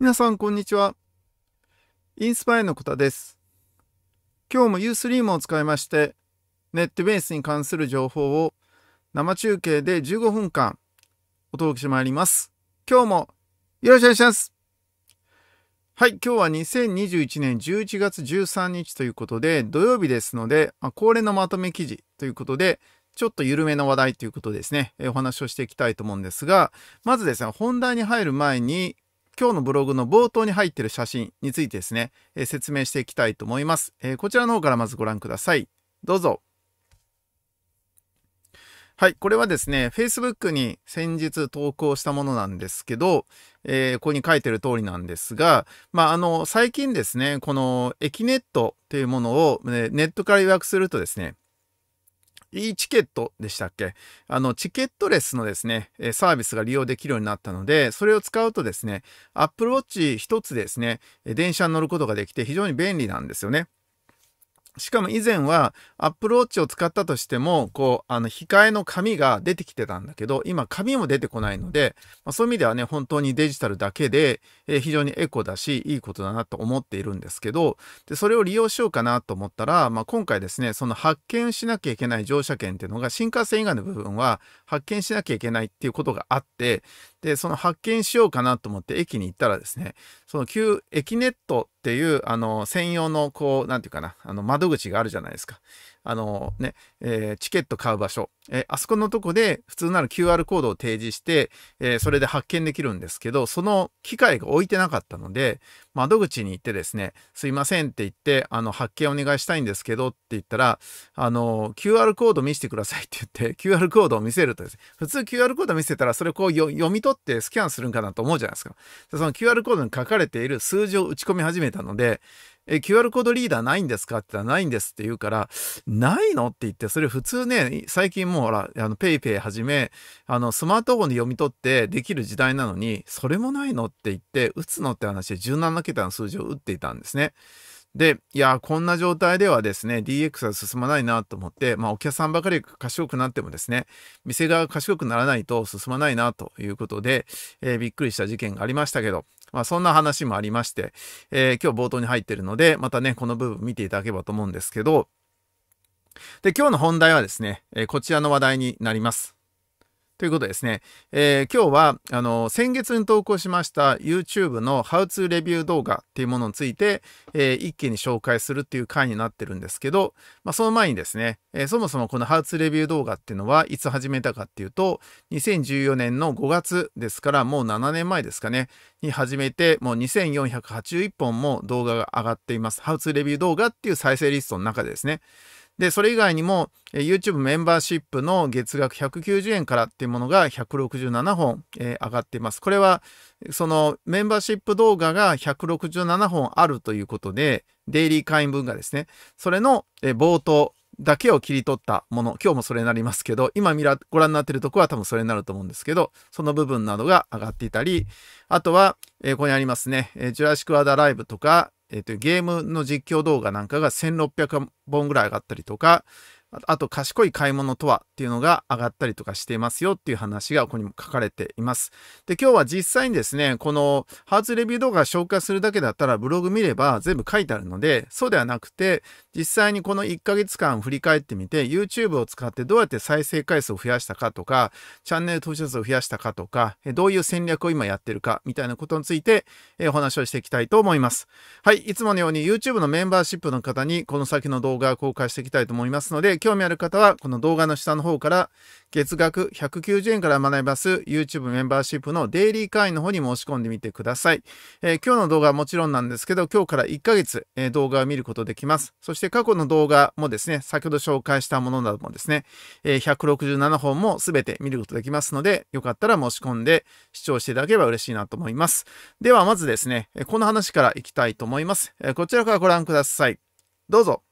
皆さん、こんにちは。インスパイのこたです。今日も U3 を使いまして、ネットベースに関する情報を生中継で15分間お届けしてまいります。今日もよろしくお願いします。はい、今日は2021年11月13日ということで、土曜日ですので、ま恒例のまとめ記事ということで、ちょっと緩めの話題ということですね、えお話をしていきたいと思うんですが、まずですね、本題に入る前に、今日のブログの冒頭に入っている写真についてですね、えー、説明していきたいと思います、えー、こちらの方からまずご覧ください。どうぞ。はい、これはですね、Facebook に先日投稿したものなんですけど、えー、ここに書いてる通りなんですが、まあ、あの、最近ですね、このエキネットというものを、ね、ネットから予約するとですね、e チケットでしたっけあの、チケットレスのですね、サービスが利用できるようになったので、それを使うとですね、Apple Watch 一つですね、電車に乗ることができて非常に便利なんですよね。しかも以前は Apple Watch を使ったとしても、こう、あの、控えの紙が出てきてたんだけど、今紙も出てこないので、まあ、そういう意味ではね、本当にデジタルだけで、えー、非常にエコだし、いいことだなと思っているんですけど、で、それを利用しようかなと思ったら、まあ、今回ですね、その発見しなきゃいけない乗車券っていうのが、新幹線以外の部分は発見しなきゃいけないっていうことがあって、で、その発見しようかなと思って駅に行ったらですね、その旧駅ネットっていう、あの、専用の、こう、なんていうかな、あの、窓口があるじゃないですか。あのね、えー、チケット買う場所、えー、あそこのとこで普通なら QR コードを提示して、えー、それで発見できるんですけど、その機械が置いてなかったので、窓口に行ってですね、すいませんって言って、あの、発見お願いしたいんですけどって言ったら、あの、QR コード見せてくださいって言って、QR コードを見せるとですね、普通 QR コード見せたら、それこう読み取取ってスキャンするんかなと思うじゃないですか。その QR コードに書かれている数字を打ち込み始めたので、え、QR コードリーダーないんですかって言ったらないんですって言うから、ないのって言って、それ普通ね、最近もうほら、あの、ペイペイはじめ、あの、スマートフォンで読み取ってできる時代なのに、それもないのって言って、打つのって話で17桁の数字を打っていたんですね。で、いや、こんな状態ではですね、DX は進まないなと思って、まあ、お客さんばかり賢くなってもですね、店が賢くならないと進まないなということで、えー、びっくりした事件がありましたけど、まあ、そんな話もありまして、えー、今日冒頭に入ってるので、またね、この部分見ていただければと思うんですけど、で、今日の本題はですね、えー、こちらの話題になります。ということですね。えー、今日は、あの、先月に投稿しました YouTube のハウツーレビュー動画っていうものについて、えー、一気に紹介するっていう回になってるんですけど、まあ、その前にですね、えー、そもそもこのハウツーレビュー動画っていうのはいつ始めたかっていうと、2014年の5月ですから、もう7年前ですかね、に始めて、もう2481本も動画が上がっています。ハウツーレビュー動画っていう再生リストの中でですね。で、それ以外にも、え YouTube メンバーシップの月額190円からっていうものが167本、えー、上がっています。これは、そのメンバーシップ動画が167本あるということで、デイリー会員分がですね、それの、え冒頭だけを切り取ったもの、今日もそれになりますけど、今見らご覧になってるとこは多分それになると思うんですけど、その部分などが上がっていたり、あとは、えー、ここにありますね、えジュラシック・アダ・ライブとか、えー、とゲームの実況動画なんかが1600本ぐらい上がったりとか、あと、賢い買い物とはっていうのが上がったりとかしていますよっていう話がここにも書かれています。で、今日は実際にですね、このハーツレビュー動画紹介するだけだったらブログ見れば全部書いてあるので、そうではなくて、実際にこの1ヶ月間振り返ってみて、YouTube を使ってどうやって再生回数を増やしたかとか、チャンネル登録者数を増やしたかとか、どういう戦略を今やってるかみたいなことについてお話をしていきたいと思います。はい、いつものように YouTube のメンバーシップの方にこの先の動画を公開していきたいと思いますので、興味ある方は、この動画の下の方から、月額190円から学びます YouTube メンバーシップのデイリー会員の方に申し込んでみてください。えー、今日の動画はもちろんなんですけど、今日から1ヶ月、えー、動画を見ることできます。そして過去の動画もですね、先ほど紹介したものなどもですね、えー、167本も全て見ることできますので、よかったら申し込んで視聴していただければ嬉しいなと思います。ではまずですね、この話からいきたいと思います。えこちらからご覧ください。どうぞ。